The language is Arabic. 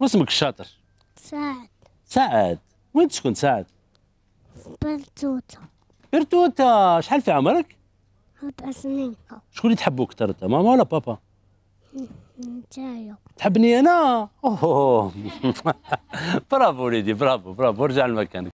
واسمك الشاطر سعد سعد وين تسكن سعد برتوتة برتوتة شحال في عمرك أربع سنين شكون اللي تحبو أكثر أنت ماما ولا بابا نتايا تحبني أنا أوه برافو وليدي برافو برافو ارجع لمكانك